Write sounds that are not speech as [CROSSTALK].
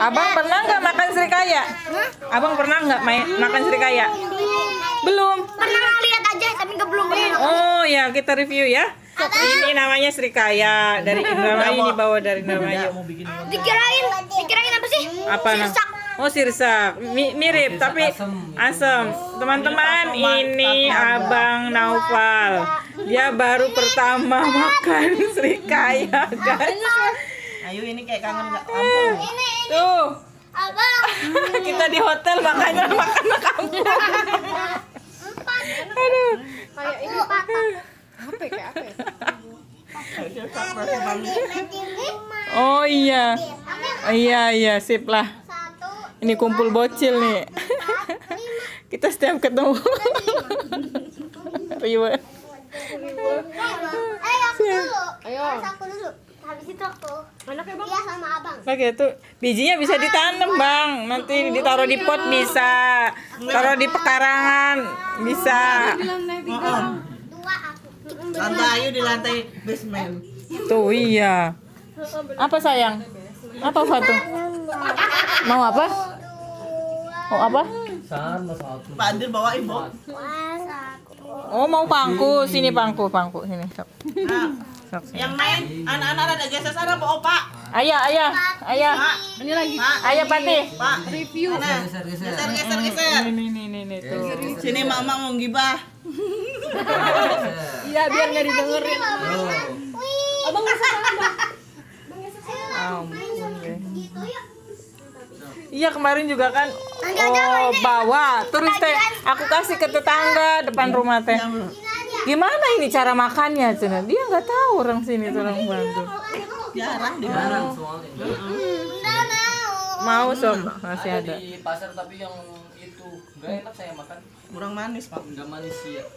Abang pernah nggak makan serikaya? Hah? Abang pernah nggak main makan serikaya? Belum. Pernah lihat aja tapi nggak belum pernah. Oh ya kita review ya. Abang. Ini namanya serikaya dari Indramayu bawa dari Indramayu. Dikirain, dikirain apa sih? Apa? Sirsak. Oh sirsak, Mi mirip sirsak tapi asem. Iya, Teman-teman, ini Abang Naufal. Dia baru pertama makan [LAUGHS] serikaya, guys. Ayo ini kayak kangen nggak kampung. Tuh. Abang. [LAUGHS] Kita di hotel makanya makan kampung. [LAUGHS] Aduh. Kayak ini Oh iya. iya iya sip lah. Ini kumpul bocil nih. [LAUGHS] Kita setiap ketemu. Eh, Ayo aku dulu. Ayo. Aku dulu habis itu aku enak ya bang iya sama abang pakai itu bijinya bisa ah, ditanam iya. bang nanti oh. ditaruh di pot bisa taruh di pekarangan bisa lantai ayu di lantai basement tuh iya apa sayang apa satu mau apa mau apa pandir pak Andir bawain bok oh mau pangku sini pangku pangku sini yang main anak-anak ada geser sana Pak Opa. Oh, ayah, ayah, ayah. Ini lagi. Ayah Pati. Pak, review. geser, geser, geser, geser. Ini, ini, ini, ini tuh. Sini Mama mau gibah. [LAUGHS] Iya, biar nggak didengerin. Abang geser, Abang. Iya kemarin juga kan oh, bawa terus teh kan aku kasih ke tetangga depan iya. rumah teh. Iya, Gimana ini cara makannya, Cina? Dia nggak tahu orang sini tuh orang Bandung. Jarang dia. Jarang soalnya. Hmm. Mau som masih ada. di pasar tapi yang itu nggak enak saya makan. Kurang manis, Pak. Nggak manis ya.